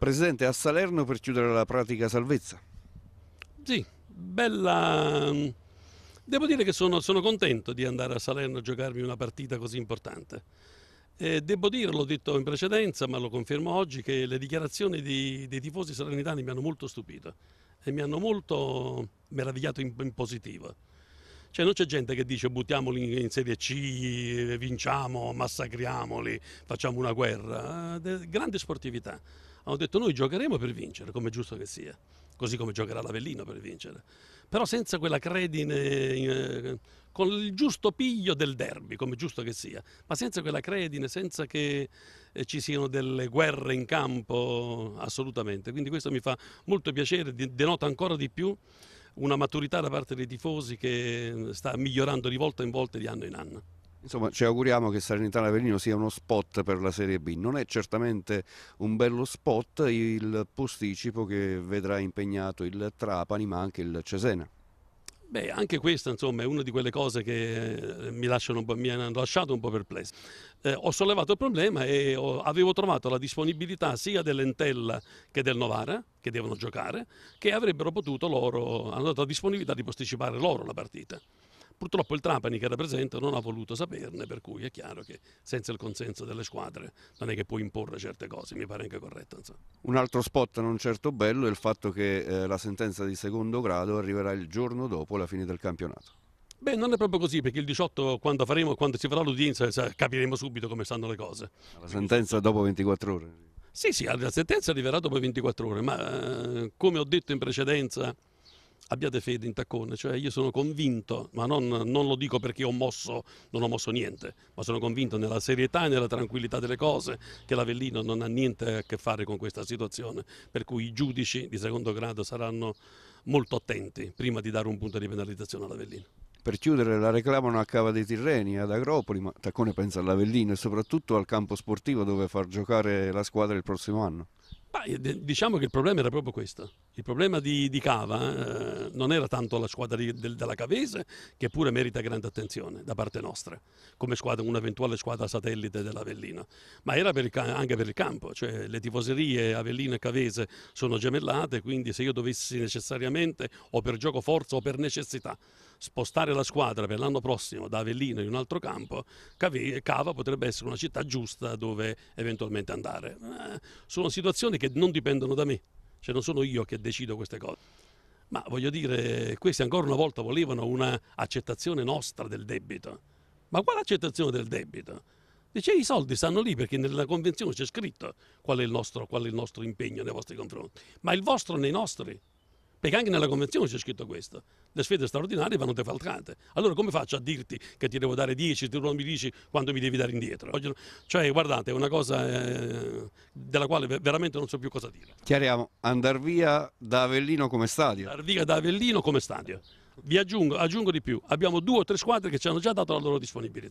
Presidente, a Salerno per chiudere la pratica salvezza. Sì, bella... Mm, devo dire che sono, sono contento di andare a Salerno a giocarmi una partita così importante. Eh, devo dire, l'ho detto in precedenza, ma lo confermo oggi, che le dichiarazioni di, dei tifosi salernitani mi hanno molto stupito e mi hanno molto meravigliato in, in positivo. Cioè non c'è gente che dice buttiamoli in, Serie C, vinciamo, massacriamoli, facciamo una guerra. Eh, de, grande sportività hanno detto noi giocheremo per vincere, come è giusto che sia, così come giocherà l'Avellino per vincere, però senza quella credine, eh, con il giusto piglio del derby, come è giusto che sia, ma senza quella credine, senza che eh, ci siano delle guerre in campo, assolutamente. Quindi questo mi fa molto piacere, denota ancora di più una maturità da parte dei tifosi che eh, sta migliorando di volta in volta di anno in anno. Insomma, ci auguriamo che Salernitana Avellino sia uno spot per la Serie B. Non è certamente un bello spot il posticipo che vedrà impegnato il Trapani, ma anche il Cesena. Beh, anche questa insomma, è una di quelle cose che eh, mi, mi hanno lasciato un po' perplesso. Eh, ho sollevato il problema e ho, avevo trovato la disponibilità sia dell'Entella che del Novara, che devono giocare, che avrebbero potuto loro, hanno dato la disponibilità di posticipare loro la partita. Purtroppo il Trapani che era presente non ha voluto saperne, per cui è chiaro che senza il consenso delle squadre non è che può imporre certe cose, mi pare anche corretto. Insomma. Un altro spot non certo bello è il fatto che eh, la sentenza di secondo grado arriverà il giorno dopo la fine del campionato. Beh, non è proprio così, perché il 18, quando, faremo, quando si farà l'udienza, capiremo subito come stanno le cose. La sentenza dopo 24 ore? Sì, sì, la sentenza arriverà dopo 24 ore, ma eh, come ho detto in precedenza, abbiate fede in Taccone, cioè io sono convinto, ma non, non lo dico perché ho mosso, non ho mosso niente, ma sono convinto nella serietà e nella tranquillità delle cose che l'Avellino non ha niente a che fare con questa situazione, per cui i giudici di secondo grado saranno molto attenti prima di dare un punto di penalizzazione all'Avellino. Per chiudere la reclamano a Cava dei Tirreni, ad Agropoli, ma Taccone pensa all'Avellino e soprattutto al campo sportivo dove far giocare la squadra il prossimo anno. Bah, eh, diciamo che il problema era proprio questo il problema di, di Cava eh, non era tanto la squadra di, del, della Cavese, che pure merita grande attenzione da parte nostra, come squadra, un'eventuale squadra satellite dell'Avellino, ma era per il, anche per il campo, cioè le tifoserie Avellino e Cavese sono gemellate, quindi se io dovessi necessariamente, o per gioco forza o per necessità, spostare la squadra per l'anno prossimo da Avellino in un altro campo, Cava potrebbe essere una città giusta dove eventualmente andare. Eh, sono situazioni che non dipendono da me cioè non sono io che decido queste cose. Ma voglio dire, questi ancora una volta volevano un'accettazione nostra del debito. Ma quale accettazione del debito? Dice i soldi stanno lì perché nella convenzione c'è scritto qual è, nostro, qual è il nostro impegno nei vostri confronti, ma il vostro nei nostri. Perché anche nella convenzione c'è scritto questo. Le sfide straordinarie vanno defalcate. Allora come faccio a dirti che ti devo dare 10, tu non mi dici quanto mi devi dare indietro? Cioè guardate, è una cosa eh, della quale veramente non so più cosa dire. Chiariamo, andar via da Avellino come stadio. Andar via da Avellino come stadio. Vi aggiungo, aggiungo di più, abbiamo due o tre squadre che ci hanno già dato la loro disponibilità.